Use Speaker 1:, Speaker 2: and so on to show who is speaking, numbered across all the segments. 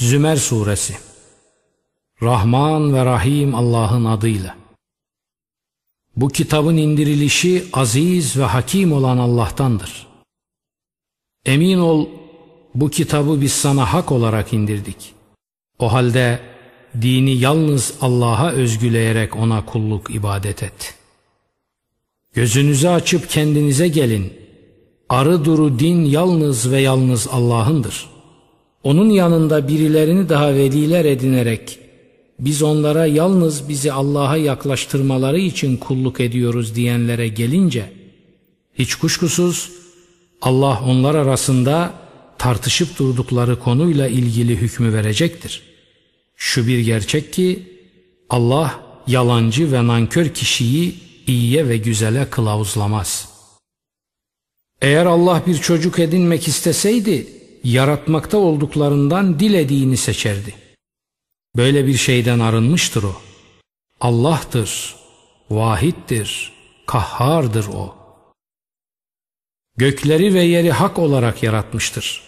Speaker 1: Zümer Suresi Rahman ve Rahim Allah'ın adıyla Bu kitabın indirilişi aziz ve hakim olan Allah'tandır. Emin ol bu kitabı biz sana hak olarak indirdik. O halde dini yalnız Allah'a özgüleyerek ona kulluk ibadet et. Gözünüzü açıp kendinize gelin. Arı duru din yalnız ve yalnız Allah'ındır.'' Onun yanında birilerini daha veliler edinerek biz onlara yalnız bizi Allah'a yaklaştırmaları için kulluk ediyoruz diyenlere gelince hiç kuşkusuz Allah onlar arasında tartışıp durdukları konuyla ilgili hükmü verecektir. Şu bir gerçek ki Allah yalancı ve nankör kişiyi iyiye ve güzele kılavuzlamaz. Eğer Allah bir çocuk edinmek isteseydi yaratmakta olduklarından dilediğini seçerdi. Böyle bir şeyden arınmıştır o. Allah'tır, vahittir, kahhardır o. Gökleri ve yeri hak olarak yaratmıştır.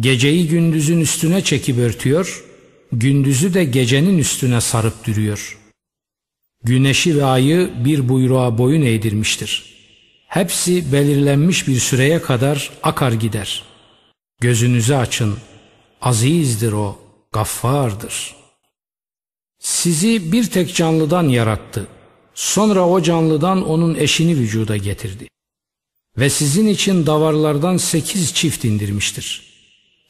Speaker 1: Geceyi gündüzün üstüne çekip örtüyor, gündüzü de gecenin üstüne sarıp duruyor. Güneşi ve ayı bir buyruğa boyun eğdirmiştir. Hepsi belirlenmiş bir süreye kadar akar gider.'' Gözünüzü açın. Azizdir o, gaffardır. Sizi bir tek canlıdan yarattı. Sonra o canlıdan onun eşini vücuda getirdi. Ve sizin için davarlardan sekiz çift indirmiştir.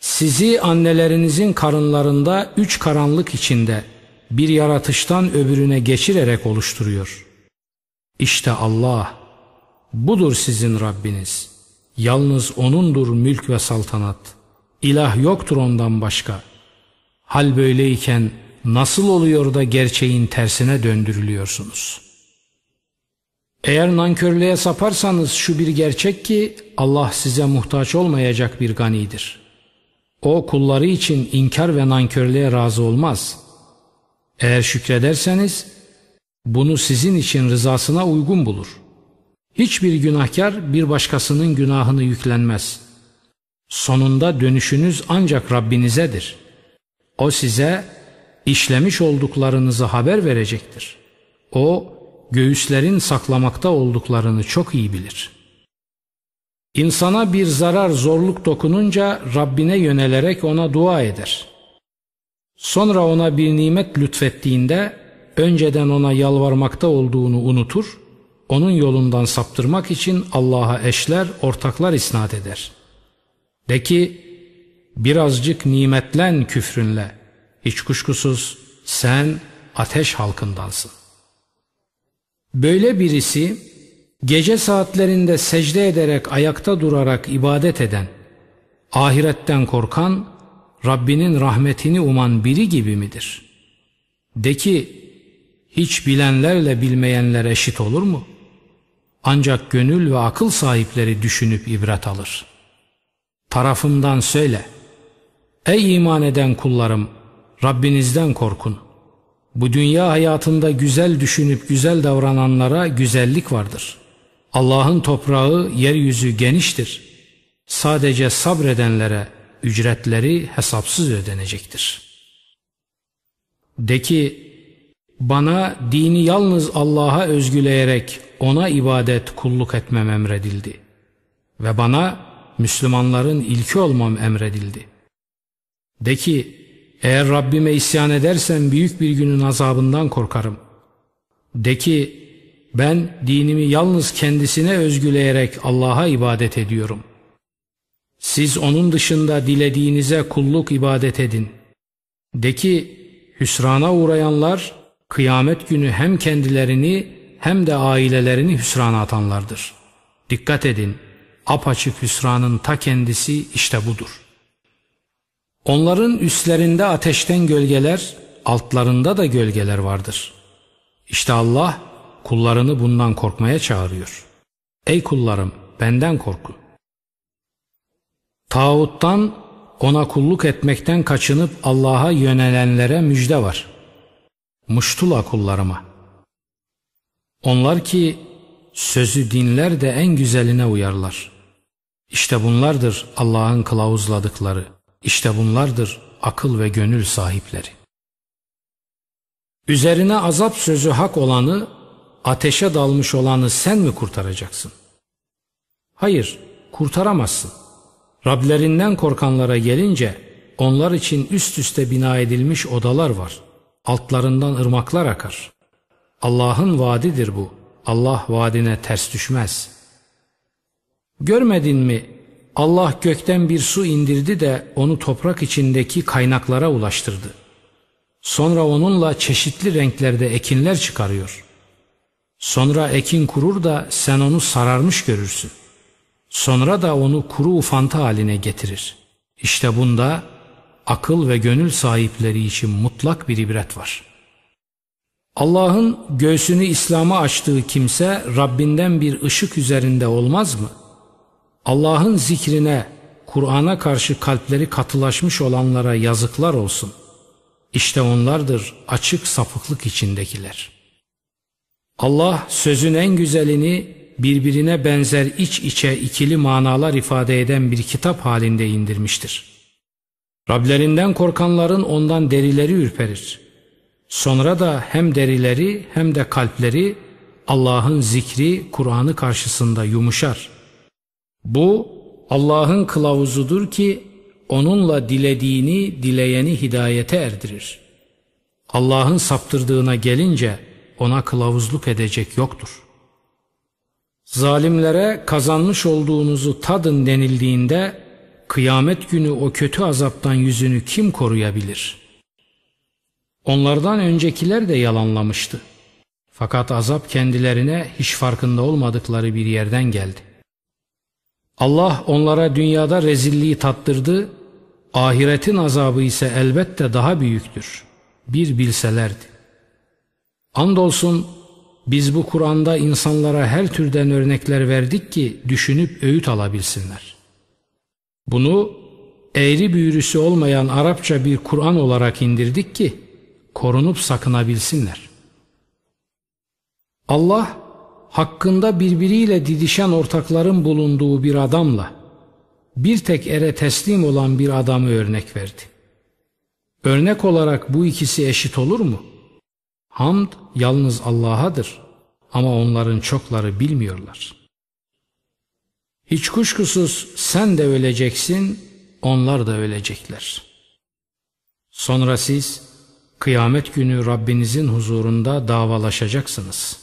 Speaker 1: Sizi annelerinizin karınlarında üç karanlık içinde bir yaratıştan öbürüne geçirerek oluşturuyor. İşte Allah, budur sizin Rabbiniz.'' Yalnız O'nundur mülk ve saltanat. İlah yoktur O'ndan başka. Hal böyleyken nasıl oluyor da gerçeğin tersine döndürülüyorsunuz? Eğer nankörlüğe saparsanız şu bir gerçek ki Allah size muhtaç olmayacak bir ganidir. O kulları için inkar ve nankörlüğe razı olmaz. Eğer şükrederseniz bunu sizin için rızasına uygun bulur.'' Hiçbir günahkar bir başkasının günahını yüklenmez. Sonunda dönüşünüz ancak Rabbinizedir. O size işlemiş olduklarınızı haber verecektir. O göğüslerin saklamakta olduklarını çok iyi bilir. İnsana bir zarar zorluk dokununca Rabbine yönelerek ona dua eder. Sonra ona bir nimet lütfettiğinde önceden ona yalvarmakta olduğunu unutur onun yolundan saptırmak için Allah'a eşler, ortaklar isnat eder. De ki, birazcık nimetlen küfrünle, hiç kuşkusuz sen ateş halkındansın. Böyle birisi, gece saatlerinde secde ederek, ayakta durarak ibadet eden, ahiretten korkan, Rabbinin rahmetini uman biri gibi midir? De ki, hiç bilenlerle bilmeyenler eşit olur mu?'' Ancak gönül ve akıl sahipleri düşünüp ibret alır. Tarafımdan söyle, ey iman eden kullarım, Rabbinizden korkun. Bu dünya hayatında güzel düşünüp güzel davrananlara güzellik vardır. Allah'ın toprağı, yeryüzü geniştir. Sadece sabredenlere ücretleri hesapsız ödenecektir. De ki, bana dini yalnız Allah'a özgüleyerek ona ibadet kulluk etmem emredildi. Ve bana Müslümanların ilki olmam emredildi. De ki eğer Rabbime isyan edersen büyük bir günün azabından korkarım. De ki ben dinimi yalnız kendisine özgüleyerek Allah'a ibadet ediyorum. Siz onun dışında dilediğinize kulluk ibadet edin. De ki hüsrana uğrayanlar kıyamet günü hem kendilerini hem de ailelerini hüsrana atanlardır. Dikkat edin, apaçık hüsranın ta kendisi işte budur. Onların üstlerinde ateşten gölgeler, altlarında da gölgeler vardır. İşte Allah kullarını bundan korkmaya çağırıyor. Ey kullarım benden korkun. Tağuttan ona kulluk etmekten kaçınıp Allah'a yönelenlere müjde var. Muştula kullarıma.'' Onlar ki sözü dinler de en güzeline uyarlar. İşte bunlardır Allah'ın kılavuzladıkları. İşte bunlardır akıl ve gönül sahipleri. Üzerine azap sözü hak olanı, ateşe dalmış olanı sen mi kurtaracaksın? Hayır, kurtaramazsın. Rablerinden korkanlara gelince onlar için üst üste bina edilmiş odalar var. Altlarından ırmaklar akar. Allah'ın vaadidir bu. Allah vaadine ters düşmez. Görmedin mi Allah gökten bir su indirdi de onu toprak içindeki kaynaklara ulaştırdı. Sonra onunla çeşitli renklerde ekinler çıkarıyor. Sonra ekin kurur da sen onu sararmış görürsün. Sonra da onu kuru ufanta haline getirir. İşte bunda akıl ve gönül sahipleri için mutlak bir ibret var.'' Allah'ın göğsünü İslam'a açtığı kimse Rabbinden bir ışık üzerinde olmaz mı? Allah'ın zikrine, Kur'an'a karşı kalpleri katılaşmış olanlara yazıklar olsun. İşte onlardır açık sapıklık içindekiler. Allah sözün en güzelini birbirine benzer iç içe ikili manalar ifade eden bir kitap halinde indirmiştir. Rablerinden korkanların ondan derileri ürperir. Sonra da hem derileri hem de kalpleri Allah'ın zikri Kur'an'ı karşısında yumuşar. Bu Allah'ın kılavuzudur ki onunla dilediğini dileyeni hidayete erdirir. Allah'ın saptırdığına gelince ona kılavuzluk edecek yoktur. Zalimlere kazanmış olduğunuzu tadın denildiğinde kıyamet günü o kötü azaptan yüzünü kim koruyabilir?'' Onlardan öncekiler de yalanlamıştı. Fakat azap kendilerine hiç farkında olmadıkları bir yerden geldi. Allah onlara dünyada rezilliği tattırdı, ahiretin azabı ise elbette daha büyüktür. Bir bilselerdi. Andolsun biz bu Kur'an'da insanlara her türden örnekler verdik ki düşünüp öğüt alabilsinler. Bunu eğri büğrüsü olmayan Arapça bir Kur'an olarak indirdik ki korunup sakınabilsinler. Allah hakkında birbiriyle didişen ortakların bulunduğu bir adamla bir tek ere teslim olan bir adamı örnek verdi. Örnek olarak bu ikisi eşit olur mu? Hamd yalnız Allah'adır ama onların çokları bilmiyorlar. Hiç kuşkusuz sen de öleceksin, onlar da ölecekler. Sonra siz Kıyamet günü Rabbinizin huzurunda davalaşacaksınız.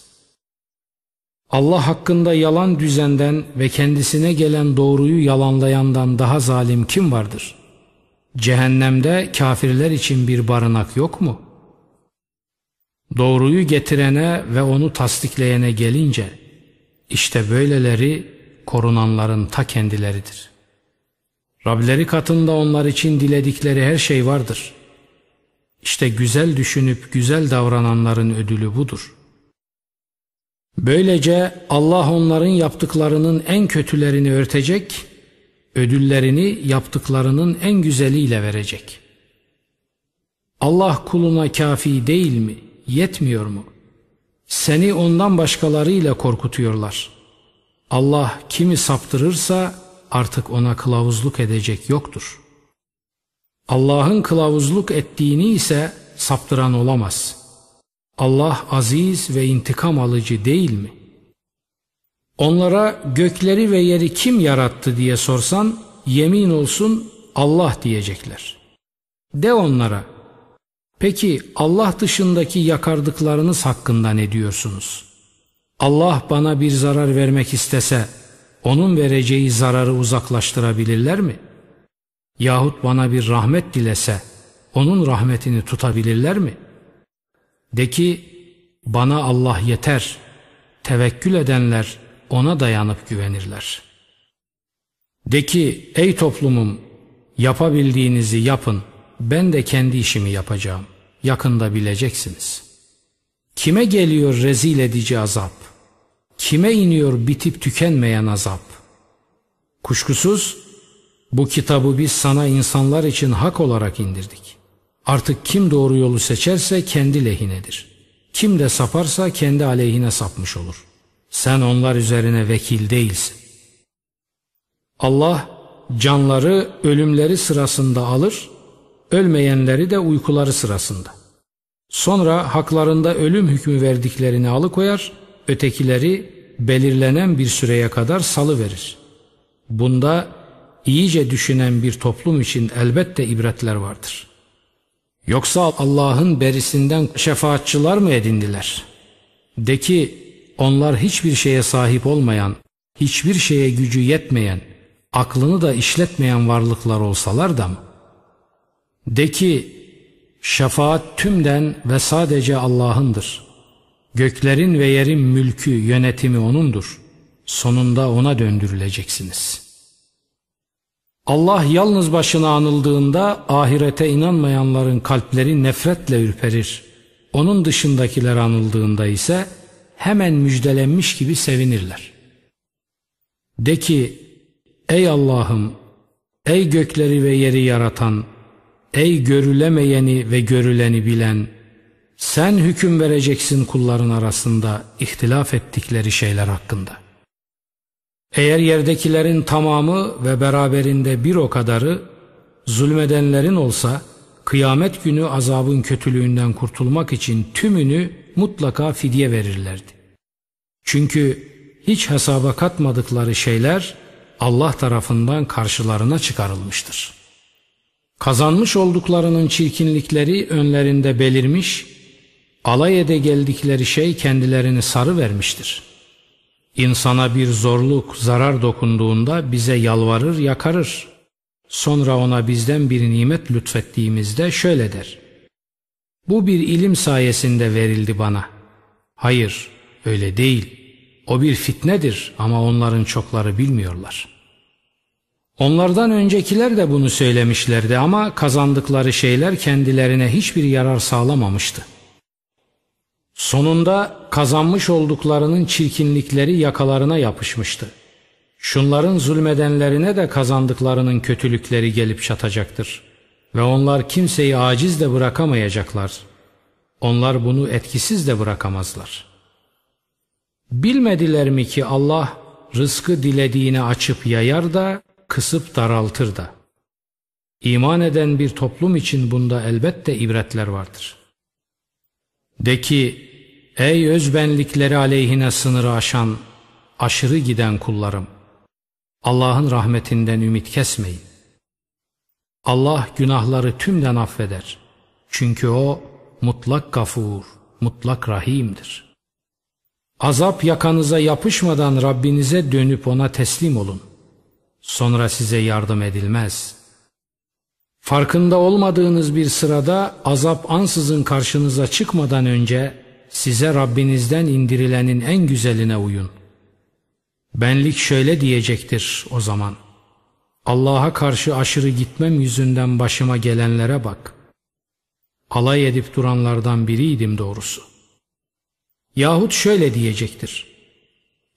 Speaker 1: Allah hakkında yalan düzenden ve kendisine gelen doğruyu yalanlayandan daha zalim kim vardır? Cehennemde kafirler için bir barınak yok mu? Doğruyu getirene ve onu tasdikleyene gelince, işte böyleleri korunanların ta kendileridir. Rableri katında onlar için diledikleri her şey vardır.'' İşte güzel düşünüp güzel davrananların ödülü budur. Böylece Allah onların yaptıklarının en kötülerini örtecek, ödüllerini yaptıklarının en güzeliyle verecek. Allah kuluna kafi değil mi? Yetmiyor mu? Seni ondan başkalarıyla korkutuyorlar. Allah kimi saptırırsa artık ona kılavuzluk edecek yoktur.'' Allah'ın kılavuzluk ettiğini ise saptıran olamaz. Allah aziz ve intikam alıcı değil mi? Onlara gökleri ve yeri kim yarattı diye sorsan yemin olsun Allah diyecekler. De onlara peki Allah dışındaki yakardıklarınız hakkında ne diyorsunuz? Allah bana bir zarar vermek istese onun vereceği zararı uzaklaştırabilirler mi?'' yahut bana bir rahmet dilese onun rahmetini tutabilirler mi? De ki bana Allah yeter, tevekkül edenler ona dayanıp güvenirler. De ki ey toplumum yapabildiğinizi yapın, ben de kendi işimi yapacağım, yakında bileceksiniz. Kime geliyor rezil edici azap? Kime iniyor bitip tükenmeyen azap? Kuşkusuz bu kitabı biz sana insanlar için hak olarak indirdik. Artık kim doğru yolu seçerse kendi lehinedir. Kim de saparsa kendi aleyhine sapmış olur. Sen onlar üzerine vekil değilsin. Allah canları ölümleri sırasında alır, ölmeyenleri de uykuları sırasında. Sonra haklarında ölüm hükmü verdiklerini alıkoyar, ötekileri belirlenen bir süreye kadar salı verir. Bunda iyice düşünen bir toplum için elbette ibretler vardır. Yoksa Allah'ın berisinden şefaatçılar mı edindiler? De ki onlar hiçbir şeye sahip olmayan, hiçbir şeye gücü yetmeyen, aklını da işletmeyen varlıklar olsalar da mı? De ki şefaat tümden ve sadece Allah'ındır. Göklerin ve yerin mülkü yönetimi O'nundur. Sonunda O'na döndürüleceksiniz.'' Allah yalnız başına anıldığında ahirete inanmayanların kalpleri nefretle ürperir. Onun dışındakiler anıldığında ise hemen müjdelenmiş gibi sevinirler. De ki ey Allah'ım ey gökleri ve yeri yaratan ey görülemeyeni ve görüleni bilen sen hüküm vereceksin kulların arasında ihtilaf ettikleri şeyler hakkında.'' Eğer yerdekilerin tamamı ve beraberinde bir o kadarı zulmedenlerin olsa kıyamet günü azabın kötülüğünden kurtulmak için tümünü mutlaka fidye verirlerdi. Çünkü hiç hesaba katmadıkları şeyler Allah tarafından karşılarına çıkarılmıştır. Kazanmış olduklarının çirkinlikleri önlerinde belirmiş, alay ede geldikleri şey kendilerini sarı vermiştir.'' İnsana bir zorluk, zarar dokunduğunda bize yalvarır, yakarır. Sonra ona bizden bir nimet lütfettiğimizde şöyle der. Bu bir ilim sayesinde verildi bana. Hayır, öyle değil. O bir fitnedir ama onların çokları bilmiyorlar. Onlardan öncekiler de bunu söylemişlerdi ama kazandıkları şeyler kendilerine hiçbir yarar sağlamamıştı.'' Sonunda kazanmış olduklarının çirkinlikleri yakalarına yapışmıştı. Şunların zulmedenlerine de kazandıklarının kötülükleri gelip çatacaktır. Ve onlar kimseyi aciz de bırakamayacaklar. Onlar bunu etkisiz de bırakamazlar. Bilmediler mi ki Allah rızkı dilediğini açıp yayar da kısıp daraltır da. İman eden bir toplum için bunda elbette ibretler vardır. De ki, ey özbenlikleri aleyhine sınırı aşan, aşırı giden kullarım. Allah'ın rahmetinden ümit kesmeyin. Allah günahları tümden affeder. Çünkü O mutlak gafur, mutlak rahimdir. Azap yakanıza yapışmadan Rabbinize dönüp O'na teslim olun. Sonra size yardım edilmez.'' Farkında olmadığınız bir sırada azap ansızın karşınıza çıkmadan önce size Rabbinizden indirilenin en güzeline uyun. Benlik şöyle diyecektir o zaman. Allah'a karşı aşırı gitmem yüzünden başıma gelenlere bak. Alay edip duranlardan biriydim doğrusu. Yahut şöyle diyecektir.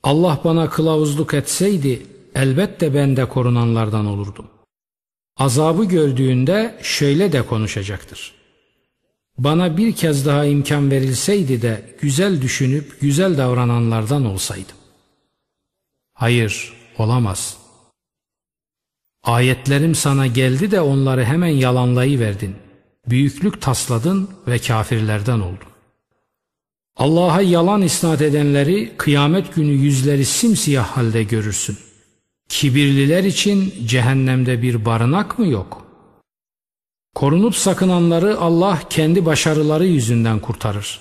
Speaker 1: Allah bana kılavuzluk etseydi elbette ben de korunanlardan olurdum.'' Azabı gördüğünde şöyle de konuşacaktır. Bana bir kez daha imkan verilseydi de güzel düşünüp güzel davrananlardan olsaydım. Hayır, olamaz. Ayetlerim sana geldi de onları hemen yalanlayıverdin. Büyüklük tasladın ve kafirlerden oldun. Allah'a yalan isnat edenleri kıyamet günü yüzleri simsiyah halde görürsün.'' Kibirliler için cehennemde bir barınak mı yok? Korunup sakınanları Allah kendi başarıları yüzünden kurtarır.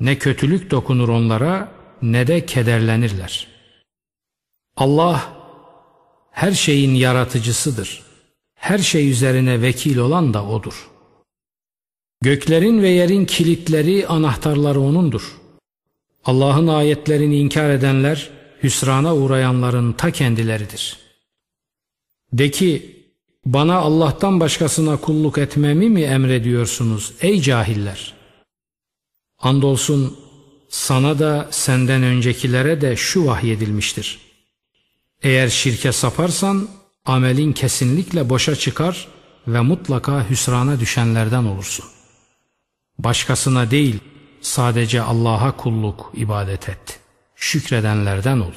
Speaker 1: Ne kötülük dokunur onlara ne de kederlenirler. Allah her şeyin yaratıcısıdır. Her şey üzerine vekil olan da O'dur. Göklerin ve yerin kilitleri, anahtarları O'nundur. Allah'ın ayetlerini inkar edenler, hüsrana uğrayanların ta kendileridir. De ki, bana Allah'tan başkasına kulluk etmemi mi emrediyorsunuz ey cahiller? Andolsun sana da senden öncekilere de şu vahyedilmiştir. Eğer şirke saparsan amelin kesinlikle boşa çıkar ve mutlaka hüsrana düşenlerden olursun. Başkasına değil sadece Allah'a kulluk ibadet et.'' şükredenlerden ol.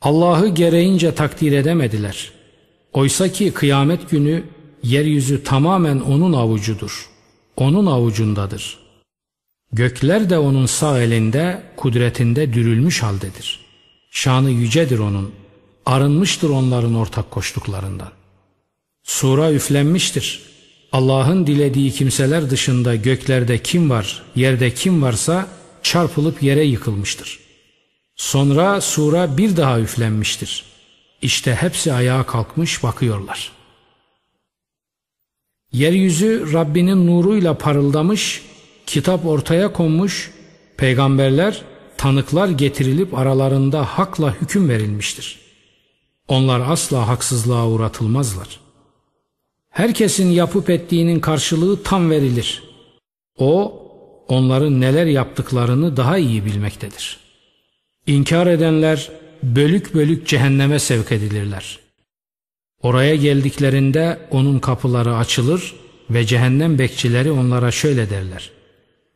Speaker 1: Allah'ı gereğince takdir edemediler. Oysa ki kıyamet günü yeryüzü tamamen onun avucudur. Onun avucundadır. Gökler de onun sağ elinde, kudretinde dürülmüş haldedir. Şanı yücedir onun. Arınmıştır onların ortak koştuklarından. Sura üflenmiştir. Allah'ın dilediği kimseler dışında göklerde kim var, yerde kim varsa çarpılıp yere yıkılmıştır. Sonra sura bir daha üflenmiştir. İşte hepsi ayağa kalkmış bakıyorlar. Yeryüzü Rabbinin nuruyla parıldamış, kitap ortaya konmuş, peygamberler, tanıklar getirilip aralarında hakla hüküm verilmiştir. Onlar asla haksızlığa uğratılmazlar. Herkesin yapıp ettiğinin karşılığı tam verilir. O onların neler yaptıklarını daha iyi bilmektedir. İnkar edenler bölük bölük cehenneme sevk edilirler. Oraya geldiklerinde onun kapıları açılır ve cehennem bekçileri onlara şöyle derler.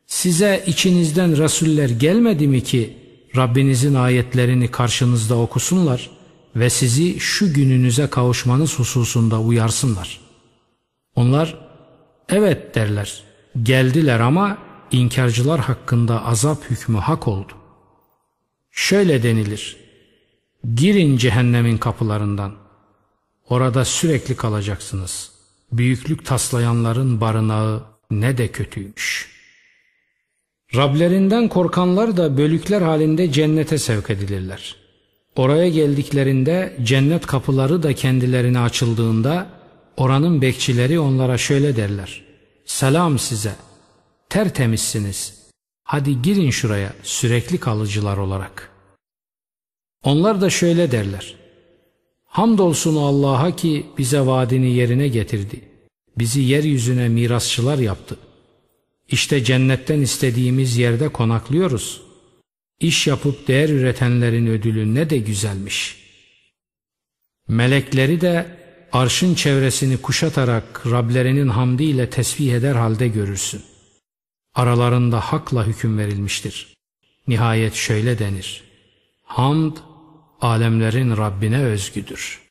Speaker 1: Size içinizden rasuller gelmedi mi ki Rabbinizin ayetlerini karşınızda okusunlar ve sizi şu gününüze kavuşmanız hususunda uyarsınlar. Onlar evet derler geldiler ama inkarcılar hakkında azap hükmü hak oldu. Şöyle denilir, girin cehennemin kapılarından, orada sürekli kalacaksınız. Büyüklük taslayanların barınağı ne de kötüymüş. Rablerinden korkanlar da bölükler halinde cennete sevk edilirler. Oraya geldiklerinde cennet kapıları da kendilerine açıldığında oranın bekçileri onlara şöyle derler. Selam size.'' tertemizsiniz. Hadi girin şuraya sürekli kalıcılar olarak. Onlar da şöyle derler. Hamdolsun Allah'a ki bize vaadini yerine getirdi. Bizi yeryüzüne mirasçılar yaptı. İşte cennetten istediğimiz yerde konaklıyoruz. İş yapıp değer üretenlerin ödülü ne de güzelmiş. Melekleri de arşın çevresini kuşatarak Rablerinin hamdiyle tesbih eder halde görürsün. Aralarında hakla hüküm verilmiştir. Nihayet şöyle denir. Hamd alemlerin Rabbine özgüdür.''